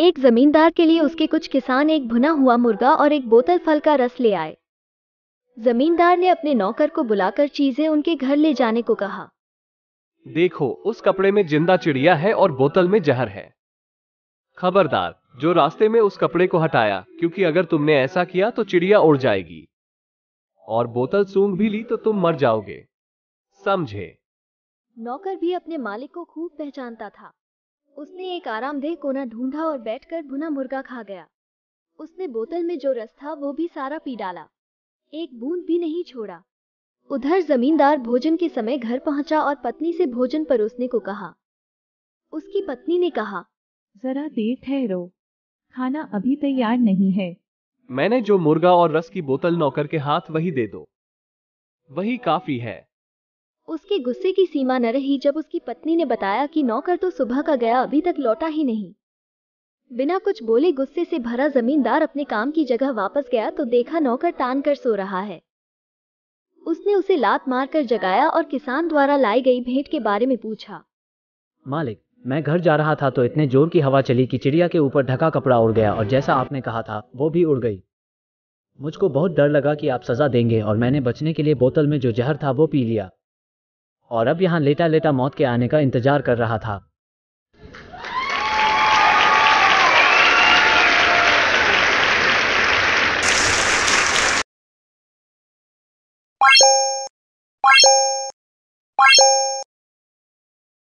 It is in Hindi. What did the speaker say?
एक जमींदार के लिए उसके कुछ किसान एक भुना हुआ मुर्गा और एक बोतल फल का रस ले आए जमींदार ने अपने नौकर को बुलाकर चीजें उनके घर ले जाने को कहा देखो उस कपड़े में जिंदा चिड़िया है और बोतल में जहर है खबरदार जो रास्ते में उस कपड़े को हटाया क्योंकि अगर तुमने ऐसा किया तो चिड़िया उड़ जाएगी और बोतल सूंघ भी ली तो तुम मर जाओगे समझे नौकर भी अपने मालिक को खूब पहचानता था उसने एक आरामदेह कोना ढूंढा और बैठकर भुना मुर्गा खा गया उसने बोतल में जो रस था वो भी सारा पी डाला एक बूंद भी नहीं छोड़ा उधर जमींदार भोजन के समय घर पहुंचा और पत्नी से भोजन परोसने को कहा उसकी पत्नी ने कहा जरा देर ठहरो खाना अभी तैयार नहीं है मैंने जो मुर्गा और रस की बोतल नौकर के हाथ वही दे दो वही काफी है उसके गुस्से की सीमा न रही जब उसकी पत्नी ने बताया कि नौकर तो सुबह का गया अभी तक लौटा ही नहीं बिना कुछ बोले गुस्से से भरा जमींदार अपने काम की जगह वापस गया तो देखा नौकर तान कर सो रहा है उसने उसे लात मारकर जगाया और किसान द्वारा लाई गई भेंट के बारे में पूछा मालिक मैं घर जा रहा था तो इतने जोर की हवा चली कि चिड़िया के ऊपर ढका कपड़ा उड़ गया और जैसा आपने कहा था वो भी उड़ गई मुझको बहुत डर लगा कि आप सज़ा देंगे और मैंने बचने के लिए बोतल में जो जहर था वो पी लिया और अब यहाँ लेटा लेटा मौत के आने का इंतजार कर रहा था